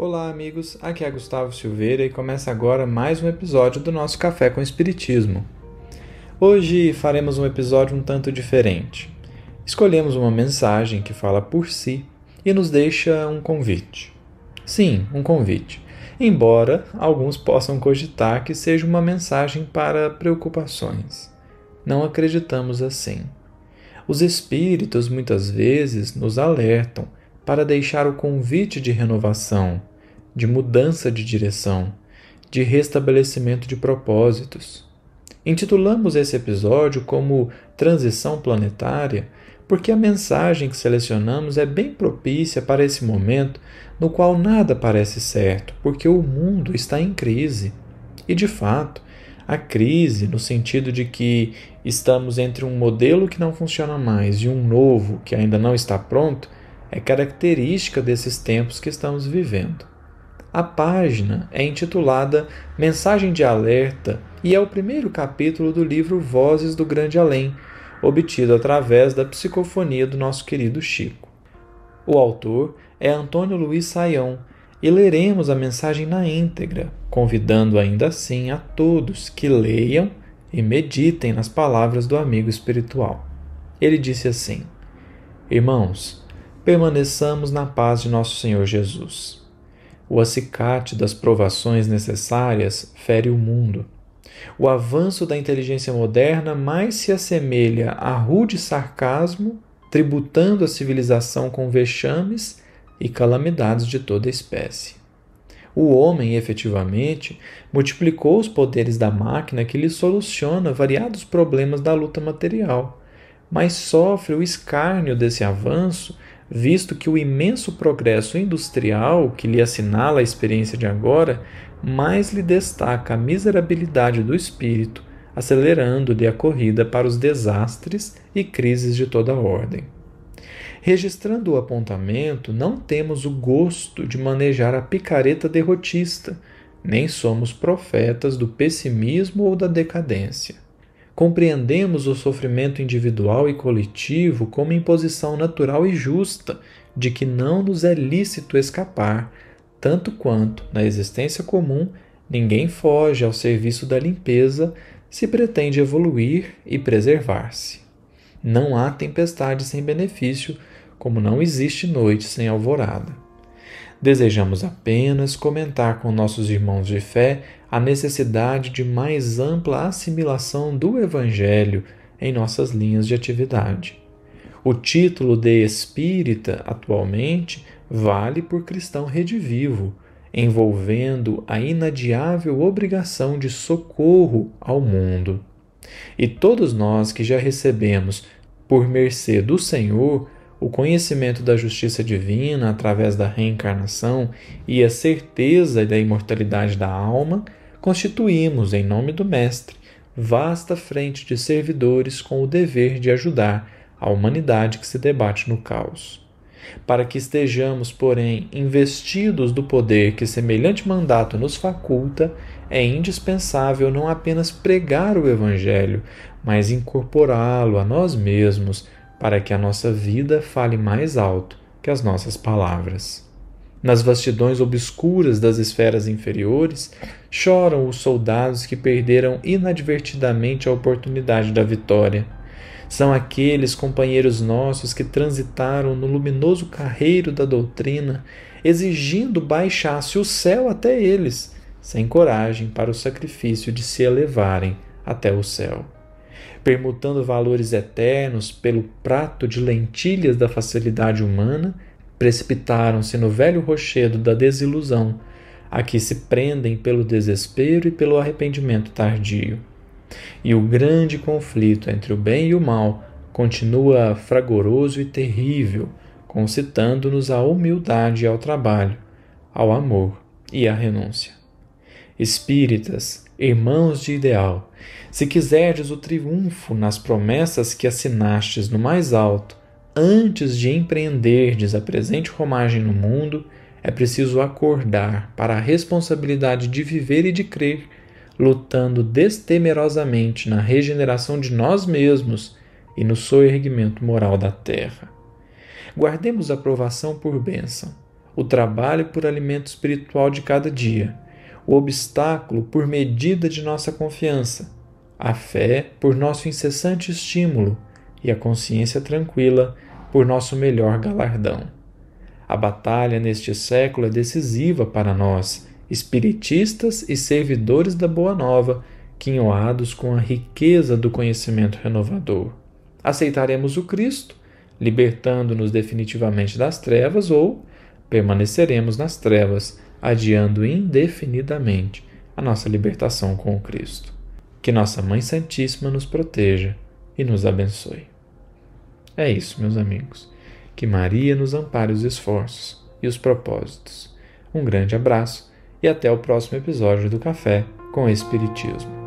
Olá, amigos. Aqui é Gustavo Silveira e começa agora mais um episódio do nosso Café com Espiritismo. Hoje faremos um episódio um tanto diferente. Escolhemos uma mensagem que fala por si e nos deixa um convite. Sim, um convite. Embora alguns possam cogitar que seja uma mensagem para preocupações. Não acreditamos assim. Os espíritos muitas vezes nos alertam para deixar o convite de renovação, de mudança de direção, de restabelecimento de propósitos. Intitulamos esse episódio como Transição Planetária porque a mensagem que selecionamos é bem propícia para esse momento no qual nada parece certo, porque o mundo está em crise. E de fato, a crise, no sentido de que estamos entre um modelo que não funciona mais e um novo que ainda não está pronto, é característica desses tempos que estamos vivendo. A página é intitulada Mensagem de Alerta e é o primeiro capítulo do livro Vozes do Grande Além, obtido através da psicofonia do nosso querido Chico. O autor é Antônio Luiz Saião e leremos a mensagem na íntegra, convidando ainda assim a todos que leiam e meditem nas palavras do amigo espiritual. Ele disse assim: Irmãos, permaneçamos na paz de nosso Senhor Jesus. O acicate das provações necessárias fere o mundo. O avanço da inteligência moderna mais se assemelha a rude sarcasmo, tributando a civilização com vexames e calamidades de toda espécie. O homem, efetivamente, multiplicou os poderes da máquina que lhe soluciona variados problemas da luta material, mas sofre o escárnio desse avanço visto que o imenso progresso industrial que lhe assinala a experiência de agora mais lhe destaca a miserabilidade do espírito, acelerando-lhe a corrida para os desastres e crises de toda ordem. Registrando o apontamento, não temos o gosto de manejar a picareta derrotista, nem somos profetas do pessimismo ou da decadência compreendemos o sofrimento individual e coletivo como imposição natural e justa de que não nos é lícito escapar, tanto quanto, na existência comum, ninguém foge ao serviço da limpeza se pretende evoluir e preservar-se. Não há tempestade sem benefício, como não existe noite sem alvorada. Desejamos apenas comentar com nossos irmãos de fé a necessidade de mais ampla assimilação do Evangelho em nossas linhas de atividade. O título de espírita, atualmente, vale por cristão redivivo, envolvendo a inadiável obrigação de socorro ao mundo. E todos nós que já recebemos, por mercê do Senhor, o conhecimento da justiça divina através da reencarnação e a certeza da imortalidade da alma, constituímos, em nome do Mestre, vasta frente de servidores com o dever de ajudar a humanidade que se debate no caos. Para que estejamos, porém, investidos do poder que semelhante mandato nos faculta, é indispensável não apenas pregar o Evangelho, mas incorporá-lo a nós mesmos para que a nossa vida fale mais alto que as nossas palavras. Nas vastidões obscuras das esferas inferiores, choram os soldados que perderam inadvertidamente a oportunidade da vitória. São aqueles companheiros nossos que transitaram no luminoso carreiro da doutrina, exigindo baixasse o céu até eles, sem coragem para o sacrifício de se elevarem até o céu permutando valores eternos pelo prato de lentilhas da facilidade humana, precipitaram-se no velho rochedo da desilusão, a que se prendem pelo desespero e pelo arrependimento tardio. E o grande conflito entre o bem e o mal continua fragoroso e terrível, concitando-nos à humildade e ao trabalho, ao amor e à renúncia. Espíritas, irmãos de ideal, se quiserdes o triunfo nas promessas que assinastes no mais alto, antes de empreenderdes a presente romagem no mundo, é preciso acordar para a responsabilidade de viver e de crer, lutando destemerosamente na regeneração de nós mesmos e no soerguimento moral da terra. Guardemos a provação por bênção, o trabalho por alimento espiritual de cada dia o obstáculo por medida de nossa confiança, a fé por nosso incessante estímulo e a consciência tranquila por nosso melhor galardão. A batalha neste século é decisiva para nós, espiritistas e servidores da Boa Nova, quinhoados com a riqueza do conhecimento renovador. Aceitaremos o Cristo, libertando-nos definitivamente das trevas, ou permaneceremos nas trevas, adiando indefinidamente a nossa libertação com o Cristo. Que nossa Mãe Santíssima nos proteja e nos abençoe. É isso, meus amigos. Que Maria nos ampare os esforços e os propósitos. Um grande abraço e até o próximo episódio do Café com Espiritismo.